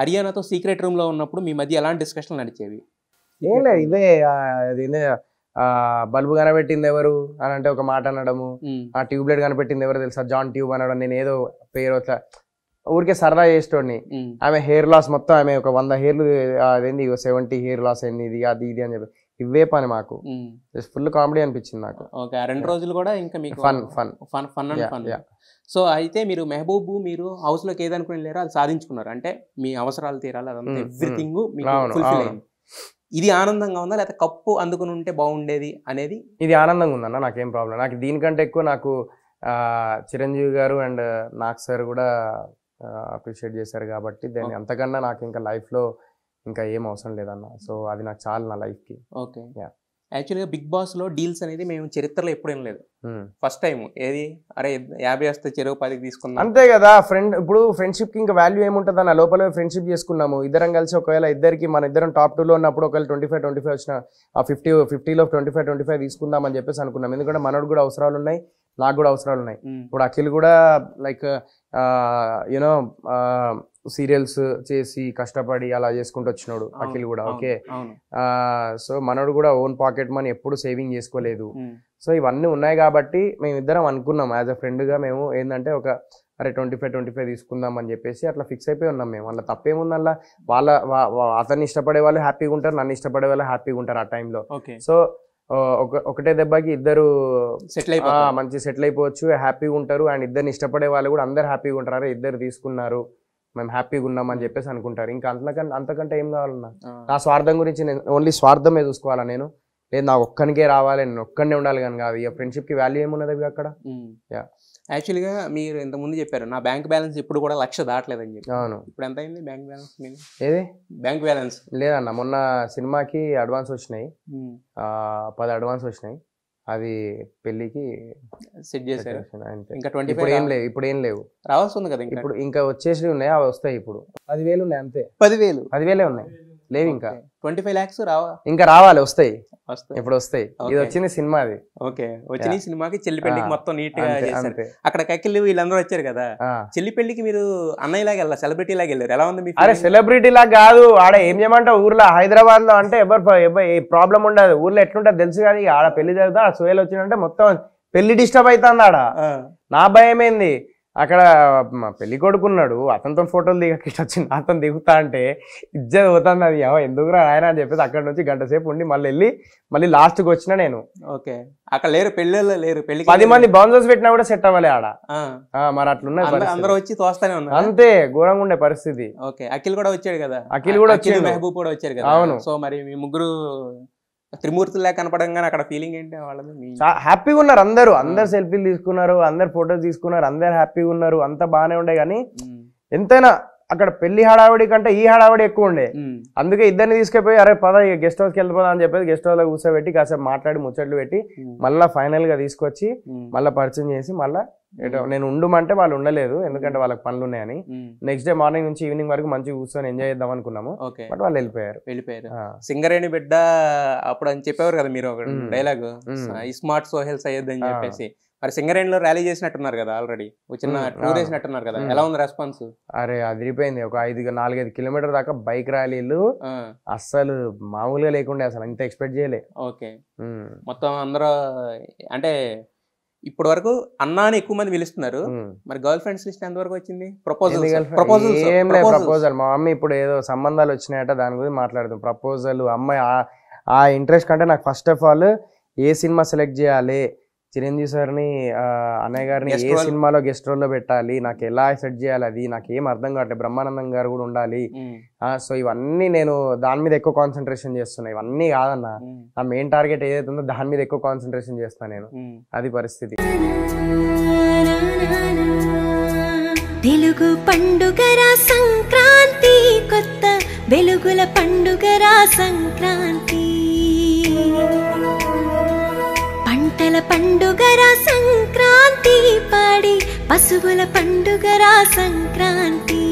హరియాణాతో secret లో ఉన్నప్పుడు మీ మధ్య ఎలాంటి డిస్కషన్లు నడిచేవి ఏం లేదు ఇదే అది బల్బు కనబెట్టింది ఎవరు అని అంటే ఒక మాట అనడము ఆ ట్యూబ్లైట్ కనిపెట్టింది ఎవరు తెలుసా జాన్ ట్యూబ్ అనడం నేను ఏదో పేరు ఊరికే సరదా చేసేటోడిని ఆమె హెయిర్ లాస్ మొత్తం ఆమె ఒక వంద హెయిర్లు అదేంది సెవెంటీ హెయిర్ లాస్ అయింది ఇది అది ఇది అని చెప్పి ఇవే పని మాకు ఫుల్ కామెడీ అనిపించింది నాకు ఓకే రెండు రోజులు కూడా ఇంకా మీకు fun fun fun fun and fun so అయితే మీరు మెహబూబు మీరు హౌస్ లోకి ఏదనుకుని వెళ్ళారో అది సాధించుకున్నారు అంటే మీ అవసరాలు తీరాలి అదంతా ఎవ్రీథింగ్ ఇది ఆనందంగా ఉందా లేకపోతే కప్పు అందుకుని ఉంటే బాగుండేది అనేది ఇది ఆనందంగా ఉందన్న నాకేం ప్రాబ్లం నాకు దీనికంటే ఎక్కువ నాకు చిరంజీవి గారు అండ్ నాగ్ సార్ కూడా అప్రిషియేట్ చేశారు కాబట్టి దాన్ని అంతకన్నా నాకు ఇంకా లైఫ్లో ఇంకా ఏం అవసరం లేదన్న సో అది నాకు చాలు నా లైఫ్కి ఓకే యాక్చువల్గా బిగ్ బాస్లో డీల్స్ అనేది మేము చరిత్రలో ఏం లేదు ఫస్ట్ టైం ఏది అరే యాభై వస్తే చెరువు పదికి తీసుకున్నాం అంతే కదా ఫ్రెండ్ ఇప్పుడు ఫ్రెండ్షిప్కి ఇంకా వాల్యూ ఏముంటుంది అన్న లోపల ఫ్రెండ్షిప్ చేసుకున్నాము ఇద్దరం కలిసి ఒకవేళ ఇద్దరికి మన ఇద్దరం టాప్ టూలో ఉన్నప్పుడు ఒకవేళ ట్వంటీ ఫైవ్ ట్వంటీ ఫైవ్ వచ్చిన ఆ ఫిఫ్టీ ఫిఫ్టీలో ట్వంటీ ఫైవ్ ట్వంటీ ఫైవ్ తీసుకుందాం అని చెప్పేసి అనుకున్నాం ఎందుకంటే మనోడు కూడా అవసరాలు ఉన్నాయి నాకు కూడా అవసరాలు ఉన్నాయి ఇప్పుడు అఖిల్ కూడా లైక్ యూనో సీరియల్స్ చేసి కష్టపడి అలా చేసుకుంటూ వచ్చినాడు అఖిల్ కూడా ఓకే సో మనోడు కూడా ఓన్ పాకెట్ మనీ ఎప్పుడు సేవింగ్ చేసుకోలేదు సో ఇవన్నీ ఉన్నాయి కాబట్టి మేము ఇద్దరం అనుకున్నాం యాజ్ అ ఫ్రెండ్గా మేము ఏంటంటే ఒక అరే ట్వంటీ ఫైవ్ ట్వంటీ ఫైవ్ తీసుకుందాం అని చెప్పేసి అట్లా ఫిక్స్ అయిపోయి ఉన్నాం మేము అలా తప్పేముంది అలా వాళ్ళ అతన్ని ఇష్టపడే వాళ్ళు హ్యాపీగా ఉంటారు నన్ను ఇష్టపడే వాళ్ళు హ్యాపీగా ఉంటారు ఆ టైంలో సో ఒక ఒకటే దెబ్బకి ఇద్దరు సెటిల్ మంచి సెటిల్ అయిపోవచ్చు హ్యాపీగా ఉంటారు అండ్ ఇద్దరిని ఇష్టపడే వాళ్ళు కూడా అందరు హ్యాపీగా ఉంటారు అరే ఇద్దరు తీసుకున్నారు మేము హ్యాపీగా ఉన్నామని చెప్పేసి అనుకుంటారు ఇంకా అంతకంటే అంతకంటే ఏం కావాలన్నా నా స్వార్థం గురించి నేను ఓన్లీ స్వార్థమే చూసుకోవాలా నేను లేదు నా ఒక్కనికే రావాలి నేను ఒక్కనే ఉండాలి కానీ కాదు ఇక ఫ్రెండ్షిప్కి వాల్యూ ఏమున్నది అక్కడ యా యాక్చువల్గా మీరు ఇంతకుముందు చెప్పారు నా బ్యాంక్ బ్యాలెన్స్ ఇప్పుడు కూడా లక్ష దాటలేదని చెప్పి అవును ఇప్పుడు ఎంత అయింది బ్యాంక్ బ్యాలెన్స్ ఏది బ్యాంక్ బ్యాలెన్స్ లేదన్న మొన్న సినిమాకి అడ్వాన్స్ వచ్చినాయి పది అడ్వాన్స్ వచ్చినాయి అది పెళ్ళికి సెట్ చేశారు ఇంకా ఇప్పుడు ఏం లేవు ఇప్పుడు ఏం లేవు రావాల్సి ఉంది కదా ఇప్పుడు ఇంకా వచ్చేసి ఉన్నాయి అవి వస్తాయి ఇప్పుడు పదివేలు ఉన్నాయి అంతే పదివేలు పదివేలే ఉన్నాయి లేవు ఇంకా ట్వంటీ ఫైవ్ లాక్స్ రావా ఇంకా రావాలి వస్తాయి ఇప్పుడు వస్తాయి ఇది వచ్చిన సినిమా అది ఓకే వచ్చిన సినిమాకి చెల్లి పెళ్లికి మొత్తం నీట్ గా చేశారు అక్కడ కక్కిల్లు వీళ్ళందరూ వచ్చారు కదా చెల్లి పెళ్లికి మీరు అన్నయ్య లాగా వెళ్ళారు సెలబ్రిటీ లాగా వెళ్ళారు ఎలా ఉంది అరే సెలబ్రిటీ లాగా కాదు ఆడ ఏం చేయమంటావు ఊర్లో హైదరాబాద్ లో అంటే ఎవరు ఏ ప్రాబ్లం ఉండదు ఊర్లో ఎట్లుంటే తెలుసు కానీ ఆడ పెళ్లి జరుగుతా ఆ సోయలు వచ్చినంటే మొత్తం పెళ్లి డిస్టర్బ్ అవుతుంది ఆడ నా భయం ఏంది అక్కడ పెళ్లి కొడుకున్నాడు అతనితో ఫోటోలు దిగకి వచ్చింది అతను దిగుతా అంటే ఇజ్జత్ పోతుంది అది ఎందుకు ఆయన అని చెప్పేసి అక్కడ నుంచి గంట సేపు ఉండి మళ్ళీ వెళ్ళి మళ్ళీ లాస్ట్కి వచ్చిన నేను ఓకే అక్కడ లేరు పెళ్లి లేరు పెళ్లి పది మంది బౌన్సర్స్ పెట్టినా కూడా సెట్ అవ్వాలి ఆడ మరి అట్లున్నాయి అందరూ వచ్చి తోస్తానే ఉన్నారు అంతే ఘోరంగా ఉండే పరిస్థితి ఓకే అఖిల్ కూడా వచ్చాడు కదా అఖిల్ కూడా వచ్చాడు మెహబూబ్ కూడా వచ్చారు కదా అవును సో మరి మీ ముగ్గురు త్రిమూర్తిలా కనపడంగానే అక్కడ ఫీలింగ్ ఏంటి వాళ్ళది హ్యాపీగా ఉన్నారు అందరూ అందరు సెల్ఫీలు తీసుకున్నారు అందరు ఫొటోస్ తీసుకున్నారు అందరు హ్యాపీగా ఉన్నారు అంతా బాగానే ఉండే కానీ ఎంతైనా అక్కడ పెళ్లి హడావిడి కంటే ఈ హడావిడి ఎక్కువ ఉండే అందుకే ఇద్దరిని తీసుకుపోయి అరే పద ఇక గెస్ట్ హౌస్కి వెళ్ళిపోదా అని చెప్పేసి గెస్ట్ హౌస్ లో కూర్చోబెట్టి కాసేపు మాట్లాడి ముచ్చట్లు పెట్టి మళ్ళీ గా తీసుకొచ్చి మళ్ళీ పరిచయం చేసి మళ్ళీ నేను ఉండమంటే వాళ్ళు ఉండలేదు ఎందుకంటే వాళ్ళకి పనులు ఉన్నాయని నెక్స్ట్ డే మార్నింగ్ నుంచి ఈవినింగ్ వరకు మంచి కూర్చొని ఎంజాయ్ చేద్దాం అనుకున్నాము బట్ వాళ్ళు వెళ్ళిపోయారు వెళ్ళిపోయారు సింగరేణి బిడ్డ అప్పుడు అని చెప్పేవారు కదా మీరు ఒకటి డైలాగ్ స్మార్ట్ సోహెల్స్ అని చెప్పేసి మరి సింగరేణిలో ర్యాలీ చేసినట్టున్నారు కదా ఆల్రెడీ చిన్న టూర్ చేసినట్టున్నారు కదా ఎలా ఉంది రెస్పాన్స్ అరే అదిరిపోయింది ఒక ఐదు నాలుగైదు కిలోమీటర్ దాకా బైక్ ర్యాలీలు అస్సలు మామూలుగా లేకుండా అసలు ఇంత ఎక్స్పెక్ట్ చేయలే ఓకే మొత్తం అందరూ అంటే ఇప్పటి వరకు అన్నా అని ఎక్కువ మంది పిలుస్తున్నారు మరి గర్ల్ ఫ్రెండ్స్ లిస్ట్ ఎంత వరకు వచ్చింది ప్రపోజల్ ప్రపోజల్ ఏం లేదు ప్రపోజల్ మా మమ్మీ ఇప్పుడు ఏదో సంబంధాలు వచ్చినాయట దాని గురించి మాట్లాడుతాం ప్రపోజల్ అమ్మాయి ఆ ఇంట్రెస్ట్ కంటే నాకు ఫస్ట్ ఆఫ్ ఆల్ ఏ సినిమా సెలెక్ట్ చేయాలి చిరంజీవి సార్ని అన్నయ్య గారిని ఏ సినిమాలో గెస్ట్ రోల్లో పెట్టాలి నాకు ఎలా సెట్ చేయాలి అది నాకు ఏం అర్థం కావట్లేదు బ్రహ్మానందం గారు కూడా ఉండాలి సో ఇవన్నీ నేను దాని మీద ఎక్కువ కాన్సన్ట్రేషన్ చేస్తున్నా ఇవన్నీ కాదన్న నా మెయిన్ టార్గెట్ ఏదైతే ఉందో దాని మీద ఎక్కువ కాన్సన్ట్రేషన్ చేస్తాను నేను అది పరిస్థితి తెలుగు సంక్రాంతి కొత్త వెలుగుల సంక్రాంతి పశువుల పండుగరా సంక్రాంతి పాడి పశువుల పండుగరా సంక్రాంతి